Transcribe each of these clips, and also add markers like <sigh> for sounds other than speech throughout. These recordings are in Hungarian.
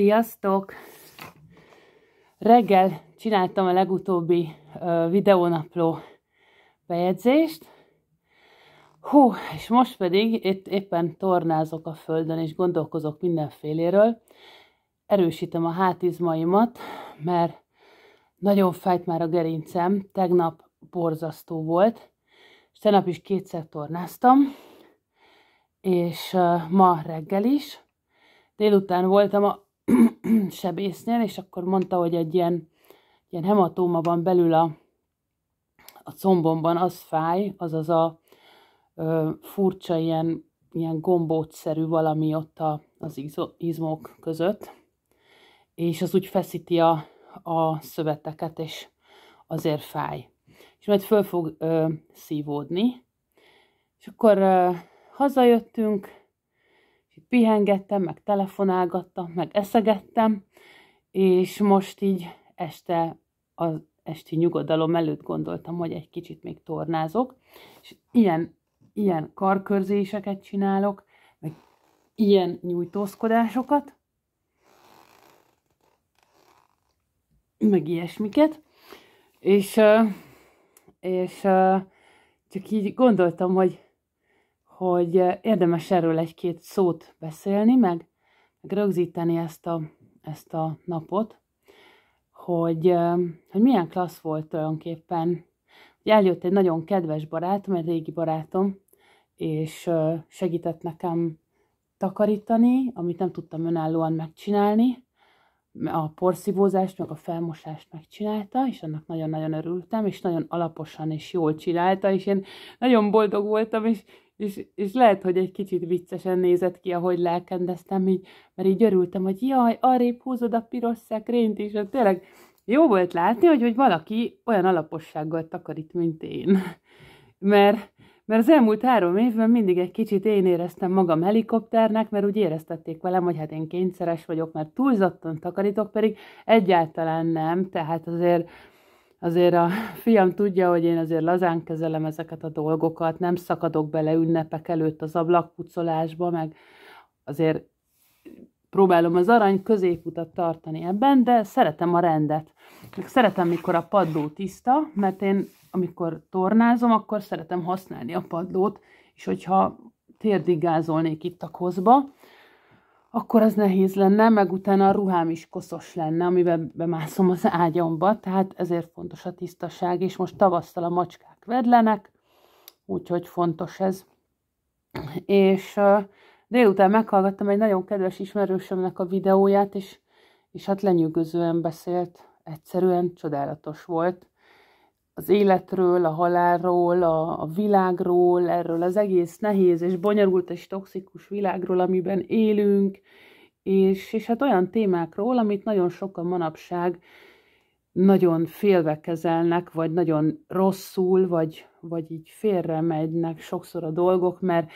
Sziasztok! Reggel csináltam a legutóbbi videónapló bejegyzést. Hú, és most pedig itt éppen tornázok a földön, és gondolkozok mindenféléről. Erősítem a hátizmaimat, mert nagyon fájt már a gerincem. Tegnap borzasztó volt, és tegnap is kétszer tornáztam, és ma reggel is. Délután voltam a sebésznél, és akkor mondta, hogy egy ilyen, ilyen hematóma van belül a, a combomban, az fáj, az az a ö, furcsa ilyen, ilyen gombótszerű valami ott a, az izo, izmok között, és az úgy feszíti a, a szöveteket, és azért fáj. És majd föl fog ö, szívódni. És akkor ö, hazajöttünk, pihengettem, meg telefonálgattam, meg eszegettem, és most így este az esti nyugodalom előtt gondoltam, hogy egy kicsit még tornázok, és ilyen, ilyen karkörzéseket csinálok, meg ilyen nyújtózkodásokat, meg ilyesmiket, és, és csak így gondoltam, hogy hogy eh, érdemes erről egy-két szót beszélni, meg, meg rögzíteni ezt a, ezt a napot, hogy, eh, hogy milyen klassz volt tulajdonképpen. Hogy eljött egy nagyon kedves barátom, egy régi barátom, és eh, segített nekem takarítani, amit nem tudtam önállóan megcsinálni. A porszívózást, meg a felmosást megcsinálta, és annak nagyon-nagyon örültem, és nagyon alaposan és jól csinálta, és én nagyon boldog voltam, és és, és lehet, hogy egy kicsit viccesen nézett ki, ahogy lelkendeztem így, mert így örültem, hogy jaj, arrébb húzod a piros szekrényt is, hát tényleg jó volt látni, hogy, hogy valaki olyan alapossággal takarít, mint én. Mert, mert az elmúlt három évben mindig egy kicsit én éreztem magam helikopternek, mert úgy éreztették velem, hogy hát én kényszeres vagyok, mert túlzottan takarítok, pedig egyáltalán nem, tehát azért azért a fiam tudja, hogy én azért lazán kezelem ezeket a dolgokat, nem szakadok bele ünnepek előtt az ablakpucolásba, meg azért próbálom az arany középutat tartani ebben, de szeretem a rendet. Meg szeretem, mikor a padló tiszta, mert én amikor tornázom, akkor szeretem használni a padlót, és hogyha térdig gázolnék itt a kozba, akkor az nehéz lenne, meg utána a ruhám is koszos lenne, amiben bemászom az ágyomba, tehát ezért fontos a tisztaság, és most tavasszal a macskák vedlenek, úgyhogy fontos ez. És uh, délután meghallgattam egy nagyon kedves ismerősömnek a videóját, és, és hát lenyűgözően beszélt, egyszerűen csodálatos volt az életről, a halálról, a, a világról, erről az egész nehéz és bonyolult és toxikus világról, amiben élünk, és, és hát olyan témákról, amit nagyon sokan manapság nagyon félve kezelnek, vagy nagyon rosszul, vagy, vagy így félre megynek sokszor a dolgok, mert,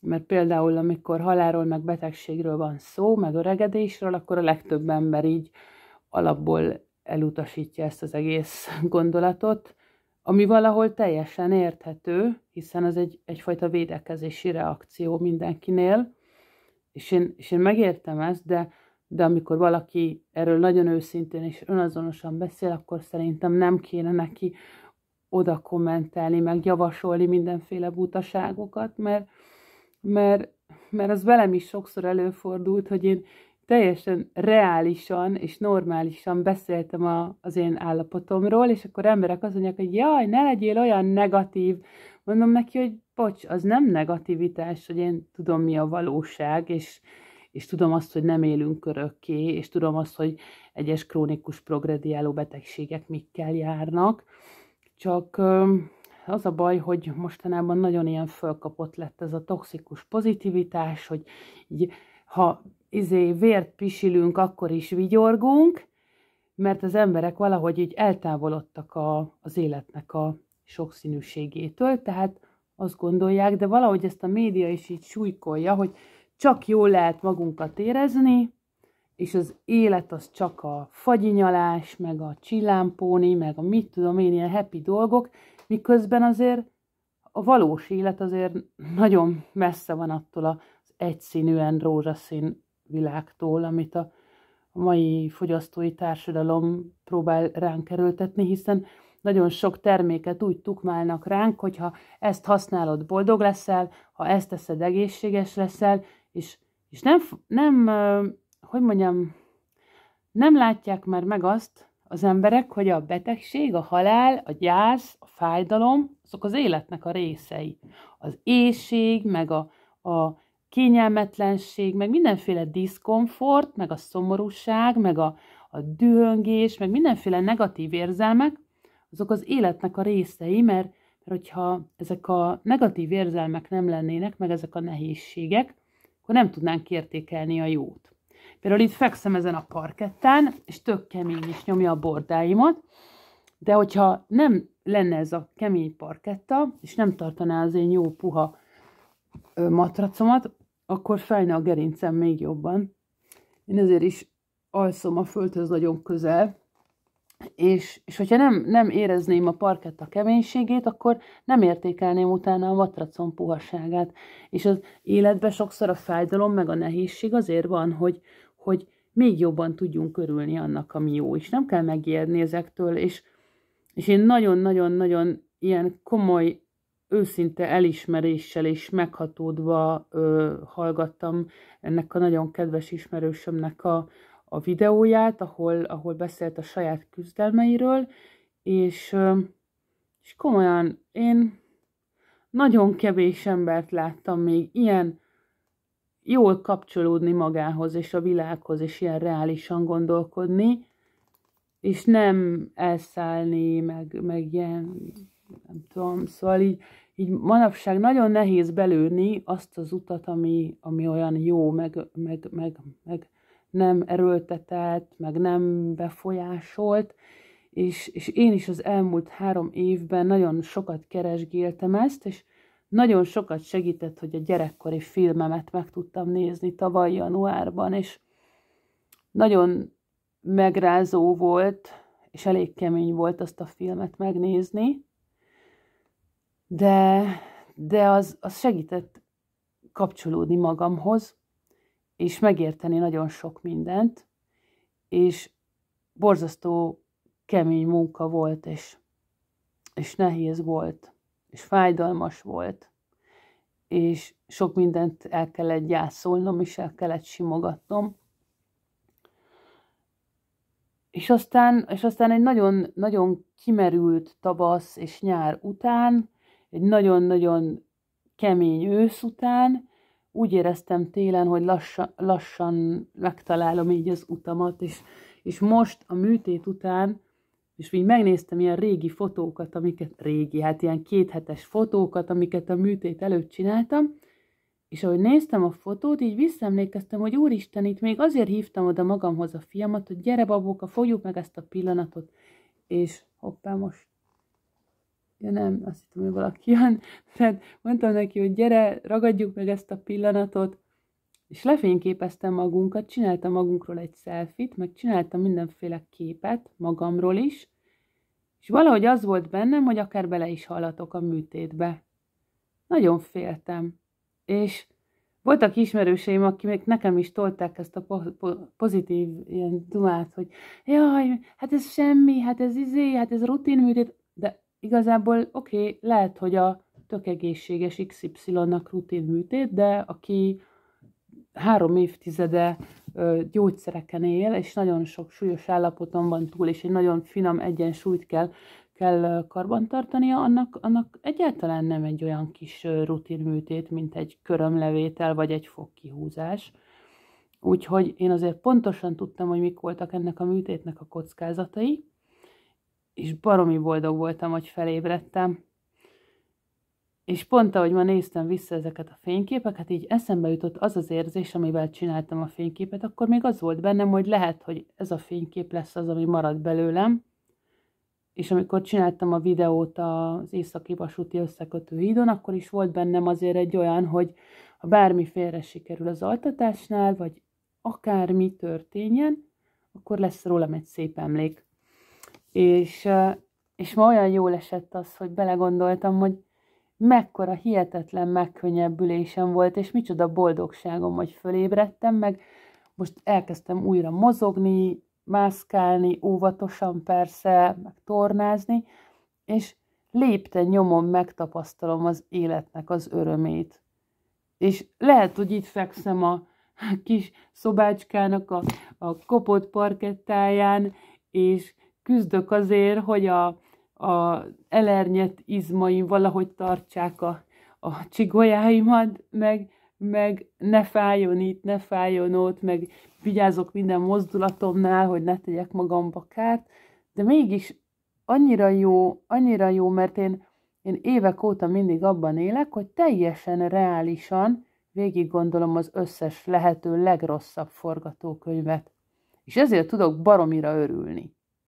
mert például amikor halálról, meg betegségről van szó, meg öregedésről, akkor a legtöbb ember így alapból elutasítja ezt az egész <laughs> gondolatot, ami valahol teljesen érthető, hiszen ez egy, egyfajta védekezési reakció mindenkinél, és én, és én megértem ezt, de, de amikor valaki erről nagyon őszintén és önazonosan beszél, akkor szerintem nem kéne neki oda kommentelni, meg javasolni mindenféle butaságokat, mert, mert, mert az velem is sokszor előfordult, hogy én, teljesen reálisan és normálisan beszéltem a, az én állapotomról, és akkor emberek azt mondják, hogy jaj, ne legyél olyan negatív. Mondom neki, hogy bocs, az nem negativitás, hogy én tudom, mi a valóság, és, és tudom azt, hogy nem élünk örökké, és tudom azt, hogy egyes krónikus progrediáló betegségek mikkel járnak. Csak az a baj, hogy mostanában nagyon ilyen fölkapott lett ez a toxikus pozitivitás, hogy így, ha izé, vért pisilünk, akkor is vigyorgunk, mert az emberek valahogy így eltávolodtak a, az életnek a sokszínűségétől, tehát azt gondolják, de valahogy ezt a média is így súlykolja, hogy csak jól lehet magunkat érezni, és az élet az csak a fagyinyalás, meg a csillámpóni, meg a mit tudom én, ilyen happy dolgok, miközben azért a valós élet azért nagyon messze van attól az egyszínűen rózsaszín világtól, amit a mai fogyasztói társadalom próbál ránk erőltetni, hiszen nagyon sok terméket úgy tukmálnak ránk, hogyha ezt használod, boldog leszel, ha ezt teszed, egészséges leszel, és, és nem, nem, hogy mondjam, nem látják már meg azt az emberek, hogy a betegség, a halál, a gyász, a fájdalom, azok az életnek a részei. Az éjség, meg a, a kényelmetlenség, meg mindenféle diszkomfort, meg a szomorúság, meg a, a dühöngés, meg mindenféle negatív érzelmek, azok az életnek a részei, mert, mert hogyha ezek a negatív érzelmek nem lennének, meg ezek a nehézségek, akkor nem tudnánk értékelni a jót. Például itt fekszem ezen a parkettán, és tök kemény is nyomja a bordáimat, de hogyha nem lenne ez a kemény parketta, és nem tartaná az én jó puha matracomat, akkor fájna a gerincem még jobban. Én ezért is alszom a földhöz nagyon közel, és, és hogyha nem, nem érezném a parkett a keménységét, akkor nem értékelném utána a matracon puhaságát. És az életben sokszor a fájdalom meg a nehézség azért van, hogy, hogy még jobban tudjunk körülni annak, ami jó, és nem kell megijedni ezektől, és, és én nagyon-nagyon-nagyon ilyen komoly őszinte elismeréssel és meghatódva ö, hallgattam ennek a nagyon kedves ismerősömnek a, a videóját, ahol, ahol beszélt a saját küzdelmeiről, és, ö, és komolyan én nagyon kevés embert láttam még ilyen jól kapcsolódni magához és a világhoz, és ilyen reálisan gondolkodni, és nem elszállni, meg, meg ilyen nem tudom, szóval így, így manapság nagyon nehéz belőni azt az utat, ami, ami olyan jó, meg, meg, meg, meg nem erőltetett, meg nem befolyásolt, és, és én is az elmúlt három évben nagyon sokat keresgéltem ezt, és nagyon sokat segített, hogy a gyerekkori filmemet meg tudtam nézni tavaly januárban, és nagyon megrázó volt, és elég kemény volt azt a filmet megnézni, de, de az, az segített kapcsolódni magamhoz, és megérteni nagyon sok mindent, és borzasztó kemény munka volt, és, és nehéz volt, és fájdalmas volt, és sok mindent el kellett gyászolnom, és el kellett simogatnom. És aztán, és aztán egy nagyon, nagyon kimerült tavasz és nyár után egy nagyon-nagyon kemény ősz után úgy éreztem télen, hogy lassan, lassan megtalálom így az utamat, és, és most a műtét után, és így megnéztem ilyen régi fotókat, amiket régi, hát ilyen kéthetes fotókat, amiket a műtét előtt csináltam, és ahogy néztem a fotót, így visszaemlékeztem, hogy úristen, itt még azért hívtam oda magamhoz a fiamat, hogy gyere babóka, fogjuk meg ezt a pillanatot, és hoppá most ja nem, azt hittem, hogy valaki jön, <laughs> tehát mondtam neki, hogy gyere, ragadjuk meg ezt a pillanatot, és lefényképeztem magunkat, csináltam magunkról egy szelfit, meg csináltam mindenféle képet magamról is, és valahogy az volt bennem, hogy akár bele is hallatok a műtétbe. Nagyon féltem. És voltak ismerőseim, akik nekem is tolták ezt a pozitív ilyen dumát, hogy jaj, hát ez semmi, hát ez izé, hát ez rutin műtét, de igazából oké, okay, lehet, hogy a tök egészséges XY-nak rutin műtét, de aki három évtizede ö, gyógyszereken él, és nagyon sok súlyos állapoton van túl, és egy nagyon finom egyensúlyt kell, kell karbantartania, annak, annak egyáltalán nem egy olyan kis rutinműtét, mint egy körömlevétel, vagy egy fogkihúzás. Úgyhogy én azért pontosan tudtam, hogy mik voltak ennek a műtétnek a kockázatai, és baromi boldog voltam, hogy felébredtem. És pont ahogy ma néztem vissza ezeket a fényképeket, így eszembe jutott az az érzés, amivel csináltam a fényképet, akkor még az volt bennem, hogy lehet, hogy ez a fénykép lesz az, ami marad belőlem. És amikor csináltam a videót az északi vasúti összekötő hídon, akkor is volt bennem azért egy olyan, hogy ha bármi félre sikerül az altatásnál, vagy akármi történjen, akkor lesz rólam egy szép emlék. És, és ma olyan jól esett az, hogy belegondoltam, hogy mekkora hihetetlen megkönnyebbülésem volt, és micsoda boldogságom, hogy fölébredtem, meg most elkezdtem újra mozogni, mászkálni, óvatosan persze, meg tornázni, és lépte nyomon megtapasztalom az életnek az örömét. És lehet, hogy itt fekszem a kis szobácskának a, a kopott parkettáján, és küzdök azért, hogy a, a elernyett izmaim valahogy tartsák a, a csigolyáimat, meg, meg ne fájjon itt, ne fájjon ott, meg vigyázok minden mozdulatomnál, hogy ne tegyek magamba kárt, de mégis annyira jó, annyira jó, mert én, én évek óta mindig abban élek, hogy teljesen reálisan végig gondolom az összes lehető legrosszabb forgatókönyvet. És ezért tudok baromira örülni.